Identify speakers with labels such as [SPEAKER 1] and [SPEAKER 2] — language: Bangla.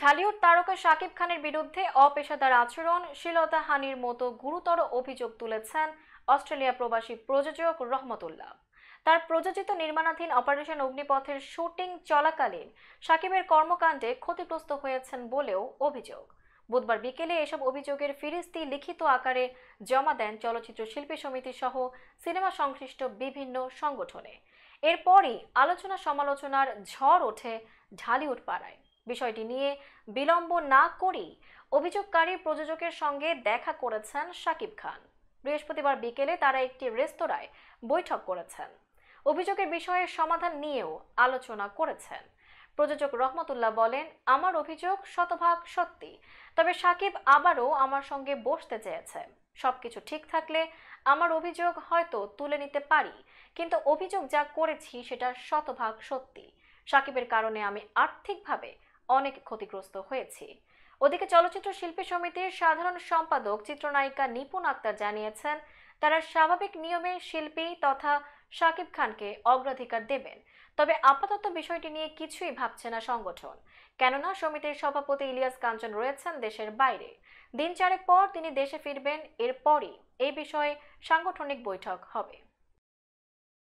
[SPEAKER 1] ঢালিউড তারকা শাকিব খানের বিরুদ্ধে অপেশাদার আচরণ শ্লীলতা হানির মতো গুরুতর অভিযোগ তুলেছেন অস্ট্রেলিয়া প্রবাসী প্রযোজক রহমতুল্লাহ তার প্রযোজিত নির্মাণাধীন অপারেশন অগ্নিপথের শুটিং চলাকালীন সাকিবের কর্মকাণ্ডে ক্ষতিগ্রস্ত হয়েছেন বলেও অভিযোগ বুধবার বিকেলে এসব অভিযোগের ফিরিস্তি লিখিত আকারে জমা দেন চলচ্চিত্র শিল্পী সমিতি সহ সিনেমা সংশ্লিষ্ট বিভিন্ন সংগঠনে এরপরই আলোচনা সমালোচনার ঝড় ওঠে ঢালিউড পাড়ায় বিষয়টি নিয়ে বিলম্ব না করেই অভিযোগকারী প্রযোজকের সঙ্গে দেখা করেছেন শাকিব খান বৃহস্পতিবার বিকেলে তারা একটি রেস্তোরাঁয় বৈঠক করেছেন অভিযোগের বিষয়ে সমাধান নিয়েও আলোচনা করেছেন প্রযোজক রহমতুল্লাহ বলেন আমার অভিযোগ শতভাগ সত্যি তবে সাকিব আবারও আমার সঙ্গে বসতে চেয়েছে সবকিছু ঠিক থাকলে আমার অভিযোগ হয়তো তুলে নিতে পারি কিন্তু অভিযোগ যা করেছি সেটা শতভাগ সত্যি সাকিবের কারণে আমি আর্থিকভাবে অনেক ক্ষতিগ্রস্ত হয়েছি ওদিকে চলচ্চিত্র শিল্পী সমিতির সাধারণ সম্পাদক চিত্রনায়িকা নিপুণ আক্তার জানিয়েছেন তারা স্বাভাবিক নিয়মে শিল্পী তথা শাকিব খানকে অগ্রাধিকার দেবেন তবে আপাতত বিষয়টি নিয়ে কিছুই ভাবছে না সংগঠন কেননা সমিতির সভাপতি ইলিয়াস কাঞ্চন রয়েছেন দেশের বাইরে দিন চারেক পর তিনি দেশে ফিরবেন এরপরই এই বিষয়ে সাংগঠনিক বৈঠক হবে